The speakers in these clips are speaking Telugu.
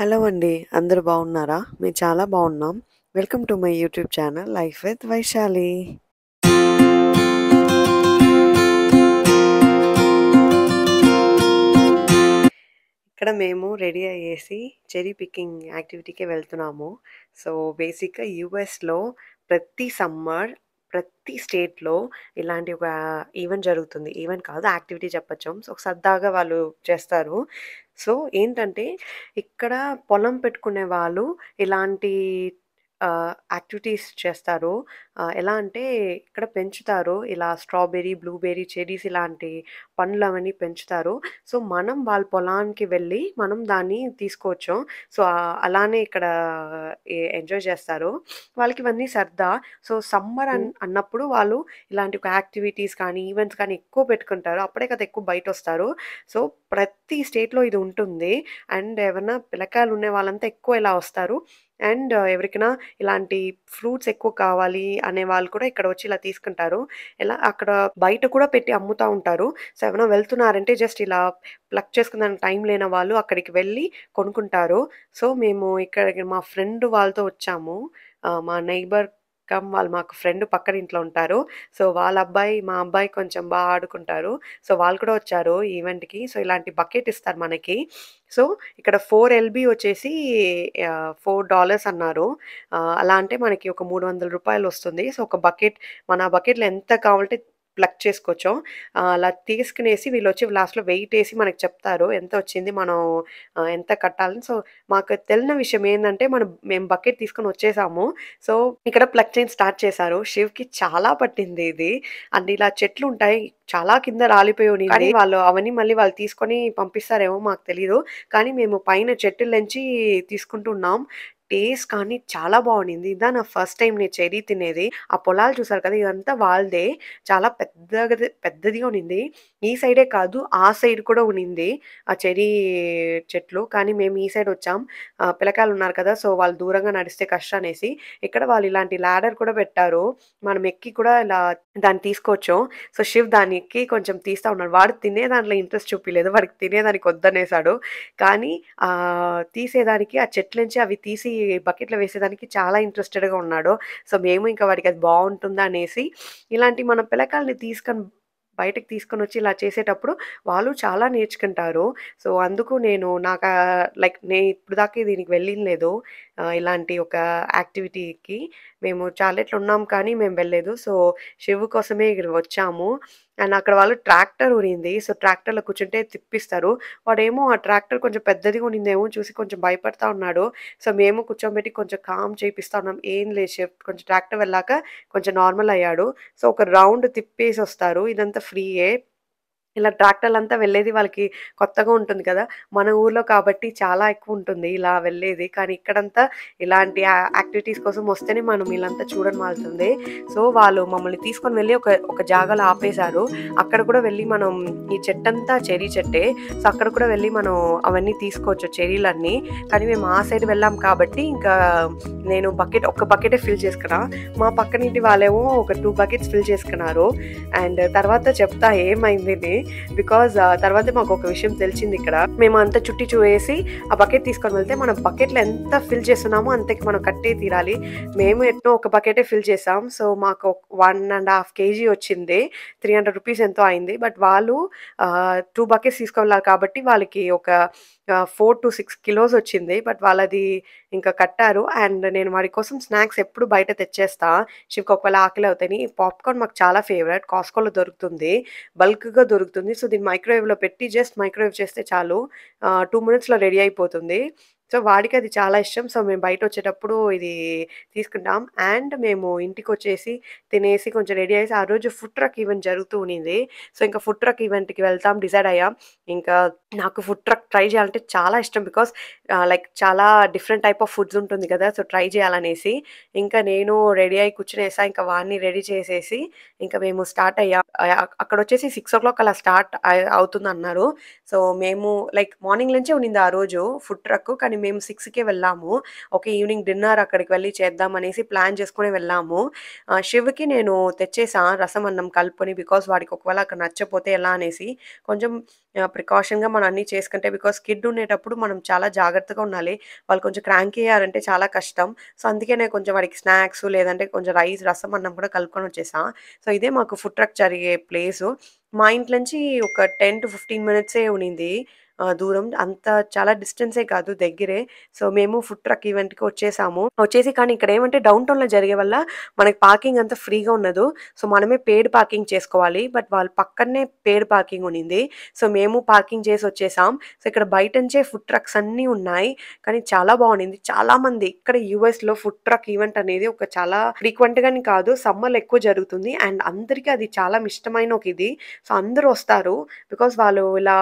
హలో అండి అందరూ బాగున్నారా మేము చాలా బాగున్నాం welcome to my YouTube channel life with Vaishali ఇక్కడ మేము రెడీ అయ్యేసి చెరీ పికింగ్ యాక్టివిటీకే వెళ్తున్నాము సో బేసిక్గా యూఎస్లో ప్రతి సమ్మర్ ప్రతి స్టేట్లో ఇలాంటి ఒక ఈవెంట్ జరుగుతుంది ఈవెంట్ కాదు యాక్టివిటీ చెప్పచ్చు సో సరదాగా వాళ్ళు చేస్తారు సో ఏంటంటే ఇక్కడ పొలం పెట్టుకునే వాళ్ళు ఇలాంటి యాక్టివిటీస్ చేస్తారు ఎలా అంటే ఇక్కడ పెంచుతారు ఇలా స్ట్రాబెర్రీ బ్లూబెర్రీ చెరీస్ ఇలాంటి పండ్లు అవన్నీ పెంచుతారు సో మనం వాళ్ళ పొలానికి వెళ్ళి మనం దాన్ని తీసుకోవచ్చు సో అలానే ఇక్కడ ఎంజాయ్ చేస్తారు వాళ్ళకి ఇవన్నీ సరదా సో సమ్మర్ అన్నప్పుడు వాళ్ళు ఇలాంటి యాక్టివిటీస్ కానీ ఈవెంట్స్ కానీ ఎక్కువ పెట్టుకుంటారు అప్పుడే కదా ఎక్కువ బయట వస్తారు సో ప్రతి స్టేట్లో ఇది ఉంటుంది అండ్ ఏమైనా పిలకాయలు ఉండే వాళ్ళంతా ఎక్కువ ఇలా వస్తారు అండ్ ఎవరికైనా ఇలాంటి ఫ్రూట్స్ ఎక్కువ కావాలి అనే వాళ్ళు కూడా ఇక్కడ వచ్చి ఇలా తీసుకుంటారు ఇలా అక్కడ బయట కూడా పెట్టి అమ్ముతూ ఉంటారు సో ఏమైనా వెళ్తున్నారంటే జస్ట్ ఇలా ప్లక్ చేసుకున్న టైం లేని వాళ్ళు అక్కడికి వెళ్ళి కొనుక్కుంటారు సో మేము ఇక్కడ మా ఫ్రెండ్ వాళ్ళతో వచ్చాము మా నైబర్ కమ్ వాళ్ళు మాకు ఫ్రెండ్ పక్కన ఇంట్లో ఉంటారు సో వాళ్ళ అబ్బాయి మా అబ్బాయి కొంచెం బాగా ఆడుకుంటారు సో వాళ్ళు కూడా వచ్చారు ఈవెంట్కి సో ఇలాంటి బకెట్ ఇస్తారు మనకి సో ఇక్కడ ఫోర్ ఎల్బీ వచ్చేసి ఫోర్ డాలర్స్ అన్నారు అలా అంటే మనకి ఒక మూడు వందల రూపాయలు వస్తుంది సో ఒక బకెట్ మన బకెట్లో ఎంత కావాలంటే ప్లక్ చేసుకోవచ్చు అలా తీసుకునేసి వీళ్ళు వచ్చి లాస్ట్లో వెయిట్ వేసి మనకు చెప్తారు ఎంత వచ్చింది మనం ఎంత కట్టాలని సో మాకు తెలిసిన విషయం ఏంటంటే మనం మేము బకెట్ తీసుకొని వచ్చేసాము సో ఇక్కడ ప్లగ్ చైన్ స్టార్ట్ చేశారు శివ్కి చాలా పట్టింది ఇది అండ్ ఇలా చెట్లు ఉంటాయి చాలా కింద రాలిపోయి ఉన్నాయి వాళ్ళు అవన్నీ మళ్ళీ వాళ్ళు తీసుకొని పంపిస్తారేమో మాకు తెలియదు కానీ మేము పైన చెట్టు తీసుకుంటున్నాం టేస్ట్ కానీ చాలా బాగుండింది ఇదా నా ఫస్ట్ టైం నేను చెరీ తినేది ఆ పొలాలు చూసారు కదా ఇదంతా వాళ్ళదే చాలా పెద్దగా పెద్దదిగా ఉన్నింది ఈ సైడే కాదు ఆ సైడ్ కూడా ఉన్నింది ఆ చెరీ చెట్లు కానీ మేము ఈ సైడ్ వచ్చాం పిల్లకాయలు ఉన్నారు కదా సో వాళ్ళు దూరంగా నడిస్తే కష్టం అనేసి ఇక్కడ వాళ్ళు ఇలాంటి లాడర్ కూడా పెట్టారు మనం ఎక్కి కూడా ఇలా దాన్ని తీసుకోవచ్చు సో శివ్ దాన్ని ఎక్కి కొంచెం తీస్తా ఉన్నాడు వాడు తినే దాంట్లో ఇంట్రెస్ట్ చూపించలేదు వాడికి తినేదానికి వద్దనేసాడు కానీ తీసేదానికి ఆ చెట్ల నుంచి అవి తీసి బకెట్లో వేసేదానికి చాలా ఇంట్రెస్టెడ్గా ఉన్నాడు సో మేము ఇంకా వాడికి అది బాగుంటుందా అనేసి ఇలాంటి మన పిలకాయల్ని తీసుకొని బయటకు తీసుకొని వచ్చి ఇలా చేసేటప్పుడు వాళ్ళు చాలా నేర్చుకుంటారు సో అందుకు నేను నాకు లైక్ నేను ఇప్పుడు దాకా దీనికి వెళ్ళిన లేదు ఇలాంటి ఒక యాక్టివిటీకి మేము చాలా ఇట్లా ఉన్నాం కానీ మేము వెళ్ళలేదు సో శివు కోసమే ఇక్కడ వచ్చాము అండ్ అక్కడ వాళ్ళు ట్రాక్టర్ ఉనింది సో ట్రాక్టర్లో కూర్చుంటే తిప్పిస్తారు వాడేమో ఆ ట్రాక్టర్ కొంచెం పెద్దదిగా ఉనిందేమో చూసి కొంచెం భయపడతా ఉన్నాడు సో మేము కూర్చోబెట్టి కొంచెం కామ్ చేపిస్తా ఉన్నాం ఏం లేదు షిఫ్ట్ కొంచెం ట్రాక్టర్ వెళ్ళాక కొంచెం నార్మల్ అయ్యాడు సో ఒక రౌండ్ తిప్పేసి వస్తారు ఇదంతా ఫ్రీయే ఇలా ట్రాక్టర్లు అంతా వెళ్ళేది వాళ్ళకి కొత్తగా ఉంటుంది కదా మన ఊర్లో కాబట్టి చాలా ఎక్కువ ఉంటుంది ఇలా వెళ్ళేది కానీ ఇక్కడంతా ఇలాంటి యాక్టివిటీస్ కోసం వస్తేనే మనం వీళ్ళంతా చూడడం వాళ్తుంది సో వాళ్ళు మమ్మల్ని తీసుకొని వెళ్ళి ఒక ఒక జాగాలో ఆపేశారు అక్కడ కూడా వెళ్ళి మనం ఈ చెట్టంతా చెరీ చెట్టే సో అక్కడ కూడా వెళ్ళి మనం అవన్నీ తీసుకోవచ్చు చెరీలన్నీ కానీ మేము ఆ సైడ్ వెళ్ళాం కాబట్టి ఇంకా నేను బకెట్ ఒక బకెటే ఫిల్ చేసుకున్నా మా పక్కనింటి వాళ్ళేమో ఒక టూ బకెట్స్ ఫిల్ చేసుకున్నారు అండ్ తర్వాత చెప్తా ఏమైంది బికాస్ uh, తర్వాత మాకు ఒక విషయం తెలిసింది ఇక్కడ మేము అంత చుట్టి చూసి ఆ బకెట్ తీసుకొని వెళ్తే మనం బకెట్లో ఎంత ఫిల్ చేస్తున్నామో అంతకి మనం కట్టే తీరాలి మేము ఎన్నో ఒక బకెటే ఫిల్ చేసాం సో మాకు వన్ అండ్ హాఫ్ కేజీ వచ్చింది త్రీ హండ్రెడ్ రూపీస్ ఎంతో అయింది బట్ వాళ్ళు టూ బకెట్స్ తీసుకెళ్ళాలి కాబట్టి వాళ్ళకి ఒక ఫోర్ టు సిక్స్ కిలోస్ వచ్చింది బట్ వాళ్ళది ఇంకా కట్టారు అండ్ నేను వాడి కోసం స్నాక్స్ ఎప్పుడు బయట తెచ్చేస్తా శివకి ఒకవేళ ఆకలి అవుతాయి పాప్కార్న్ మాకు చాలా ఫేవరెట్ కాస్కోలో దొరుకుతుంది బల్క్గా దొరుకుతుంది దొరుకుతుంది సో దీన్ని మైక్రోవేవ్లో పెట్టి జస్ట్ మైక్రోవేవ్ చేస్తే చాలు టూ మినిట్స్లో రెడీ అయిపోతుంది సో వాడికి అది చాలా ఇష్టం సో మేము బయట వచ్చేటప్పుడు ఇది తీసుకుంటాం అండ్ మేము ఇంటికి వచ్చేసి తినేసి కొంచెం రెడీ అయ్యేసి ఆ రోజు ఫుడ్ ట్రక్ ఈవెంట్ జరుగుతూ ఉండింది సో ఇంకా ఫుడ్ ట్రక్ ఈవెంట్కి వెళ్తాం డిసైడ్ అయ్యాం ఇంకా నాకు ఫుడ్ ట్రక్ ట్రై చేయాలంటే చాలా ఇష్టం బికాస్ లైక్ చాలా డిఫరెంట్ టైప్ ఆఫ్ ఫుడ్స్ ఉంటుంది కదా సో ట్రై చేయాలనేసి ఇంకా నేను రెడీ అయ్యి కూర్చునేసా ఇంకా వాడిని రెడీ చేసేసి ఇంకా మేము స్టార్ట్ అయ్యా అక్కడ వచ్చేసి సిక్స్ ఓ క్లాక్ అలా స్టార్ట్ అవుతుంది అన్నారు సో మేము లైక్ మార్నింగ్ నుంచే ఉన్నింది ఆ రోజు ఫుడ్ ట్రక్ కానీ మేము సిక్స్కే వెళ్ళాము ఓకే ఈవినింగ్ డిన్నర్ అక్కడికి వెళ్ళి చేద్దాం అనేసి ప్లాన్ చేసుకునే వెళ్ళాము శివ్కి నేను తెచ్చేసా రసం అన్నం కలుపుని బికాస్ వాడికి ఒకవేళ అక్కడ నచ్చపోతే ఎలా అనేసి కొంచెం ప్రికాషన్గా మనం అన్నీ చేసుకుంటే బికాస్ కిడ్ ఉండేటప్పుడు మనం చాలా జాగ్రత్తగా ఉండాలి వాళ్ళు కొంచెం క్రాంక్ అయ్యారంటే చాలా కష్టం సో అందుకే నేను కొంచెం వాడికి స్నాక్స్ లేదంటే కొంచెం రైస్ రసం అన్నం కూడా కలుపుకొని వచ్చేసా సో ఇదే మాకు ఫుడ్ ట్రక్ జరిగే ప్లేసు మా ఇంట్లోంచి ఒక 10 టు 15 మినిట్సే ఉండింది. దూరం అంత చాలా డిస్టెన్సే కాదు దగ్గరే సో మేము ఫుడ్ ట్రక్ ఈవెంట్కి వచ్చేసాము వచ్చేసి కానీ ఇక్కడ ఏమంటే డౌన్ టౌన్లో జరిగే వల్ల మనకి పార్కింగ్ అంతా ఫ్రీగా ఉన్నదు సో మనమే పేడ్ పార్కింగ్ చేసుకోవాలి బట్ వాళ్ళు పక్కనే పేడ్ పార్కింగ్ ఉన్నింది సో మేము పార్కింగ్ చేసి వచ్చేసాం సో ఇక్కడ బయట నుంచే ఫుడ్ ట్రక్స్ అన్నీ ఉన్నాయి కానీ చాలా బాగుండింది చాలామంది ఇక్కడ యూఎస్లో ఫుడ్ ట్రక్ ఈవెంట్ అనేది ఒక చాలా ఫ్రీక్వెంట్గాని కాదు సమ్మర్లో ఎక్కువ జరుగుతుంది అండ్ అందరికీ అది చాలా ఇష్టమైన ఒక ఇది సో అందరూ వస్తారు బికాస్ వాళ్ళు ఇలా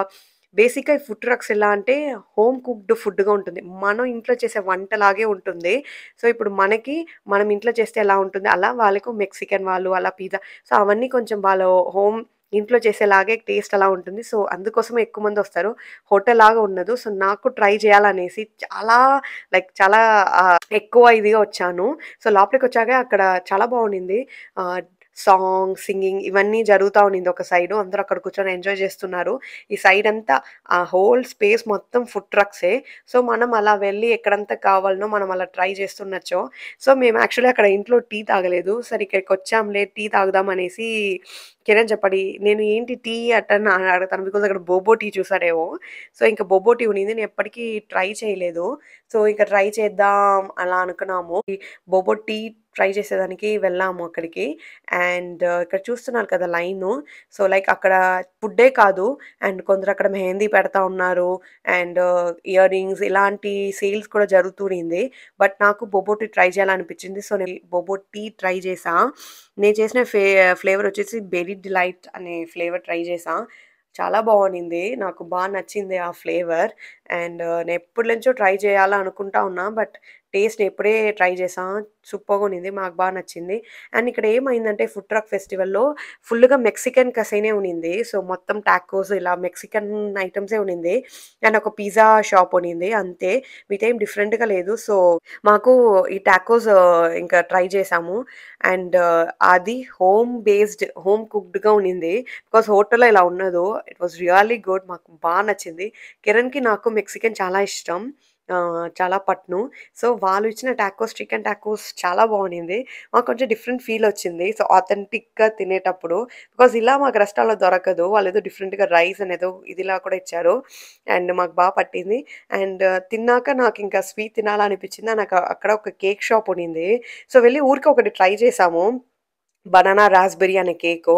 బేసిక్గా ఈ ఫుడ్ ట్రక్స్ ఎలా అంటే హోమ్ కుక్డ్ ఫుడ్గా ఉంటుంది మనం ఇంట్లో చేసే వంటలాగే ఉంటుంది సో ఇప్పుడు మనకి మనం ఇంట్లో చేస్తే ఎలా ఉంటుంది అలా వాళ్ళకు మెక్సికన్ వాళ్ళు అలా పిజ్జా సో అవన్నీ కొంచెం వాళ్ళు హోమ్ ఇంట్లో చేసేలాగే టేస్ట్ అలా ఉంటుంది సో అందుకోసమే ఎక్కువ మంది వస్తారు హోటల్ లాగా ఉండదు సో నాకు ట్రై చేయాలనేసి చాలా లైక్ చాలా ఎక్కువ ఇదిగా వచ్చాను సో లోపలికి వచ్చాక అక్కడ చాలా బాగుండింది సాంగ్ సింగింగ్ ఇవన్నీ జరుగుతూ ఉండింది ఒక సైడ్ అందరూ అక్కడ కూర్చొని ఎంజాయ్ చేస్తున్నారు ఈ సైడ్ అంతా ఆ హోల్ స్పేస్ మొత్తం ఫుడ్ ట్రక్సే సో మనం అలా వెళ్ళి ఎక్కడంతా కావాలనో మనం అలా ట్రై చేస్తున్నచ్చో సో మేము యాక్చువల్లీ అక్కడ ఇంట్లో టీ తాగలేదు సరే ఇక్కడికి వచ్చాంలే టీ తాగుదాం అనేసి కిరణ్ చెప్పండి నేను ఏంటి టీ అట్టని అడుగుతాను బికాజ్ అక్కడ బొబో టీ చూసాడేమో సో ఇంకా బోబో టీ ఉండింది నేను ఎప్పటికీ ట్రై చేయలేదు సో ఇంకా ట్రై చేద్దాం అలా అనుకున్నాము బొబో టీ ట్రై చేసేదానికి వెళ్ళాము అక్కడికి అండ్ ఇక్కడ చూస్తున్నారు కదా లైన్ సో లైక్ అక్కడ ఫుడ్డే కాదు అండ్ కొందరు అక్కడ మెహందీ పెడతా ఉన్నారు అండ్ ఇయర్ రింగ్స్ ఇలాంటి సేల్స్ కూడా జరుగుతుంది బట్ నాకు బొబో టీ ట్రై చేయాలనిపించింది సో నేను బొబో టీ ట్రై చేసా నేను చేసిన ఫ్లేవర్ వచ్చేసి బెరీ స్వీట్ డిలైట్ అనే ఫ్లేవర్ ట్రై చేసా చాలా బాగుంది నాకు బాగా నచ్చింది ఆ ఫ్లేవర్ అండ్ uh, నేను ఎప్పటి నుంచో ట్రై చేయాలనుకుంటా ఉన్నా బట్ టేస్ట్ ఎప్పుడే ట్రై చేసాం సూపర్గా ఉన్నింది మాకు బాగా నచ్చింది అండ్ ఇక్కడ ఏమైందంటే ఫుడ్ ట్రక్ ఫెస్టివల్లో ఫుల్గా మెక్సికన్ కసైనే ఉన్నింది సో మొత్తం టాకోస్ ఇలా మెక్సికన్ ఐటమ్సే ఉన్నింది అండ్ ఒక పిజ్జా షాప్ ఉన్నింది అంతే మిగతా ఏం డిఫరెంట్గా లేదు సో మాకు ఈ టాకోస్ ఇంకా ట్రై చేసాము అండ్ అది హోమ్ బేస్డ్ హోమ్ కుక్డ్గా ఉన్నింది బికాస్ హోటల్లో ఇలా ఉన్నదో ఇట్ వాస్ రియల్లీ గుడ్ మాకు బాగా నచ్చింది కిరణ్కి నాకు మెక్సికన్ చాలా ఇష్టం చాలా పట్ను సో వాళ్ళు ఇచ్చిన టాకోస్ చికెన్ టాకోస్ చాలా బాగుండింది మాకు కొంచెం డిఫరెంట్ ఫీల్ వచ్చింది సో ఆథెంటిక్గా తినేటప్పుడు బికాజ్ ఇలా మాకు రెస్టారెంట్లో దొరకదు వాళ్ళు ఏదో డిఫరెంట్గా రైస్ అనేదో ఇదిలా కూడా ఇచ్చారు అండ్ మాకు బాగా పట్టింది అండ్ తిన్నాక నాకు ఇంకా స్వీట్ తినాలనిపించింది నాకు అక్కడ ఒక కేక్ షాప్ ఉండింది సో వెళ్ళి ఊరికి ఒకటి ట్రై చేసాము బనానా రాస్బెర్రీ అనే కేకు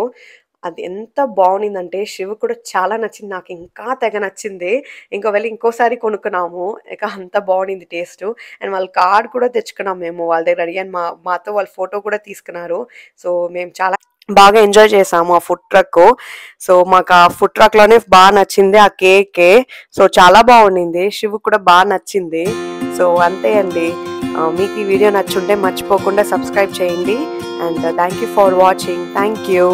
అది ఎంత బాగుండిందంటే శివ కూడా చాలా నచ్చింది నాకు ఇంకా తెగ నచ్చింది ఇంకా వెళ్ళి ఇంకోసారి కొనుక్కున్నాము ఇక అంత బాగుండింది టేస్ట్ అండ్ వాళ్ళ కార్డ్ కూడా తెచ్చుకున్నాం మేము వాళ్ళ దగ్గర అడిగాను మా మాతో వాళ్ళ ఫోటో కూడా తీసుకున్నారు సో మేము చాలా బాగా ఎంజాయ్ చేసాము ఆ ఫుడ్ ట్రక్ సో మాకు ఆ ఫుడ్ ట్రక్ లోనే బాగా నచ్చింది ఆ కేక్ సో చాలా బాగుండింది శివ కూడా బాగా నచ్చింది సో అంతే అండి మీకు ఈ వీడియో నచ్చుంటే మర్చిపోకుండా సబ్స్క్రైబ్ చేయండి and thank you for watching thank you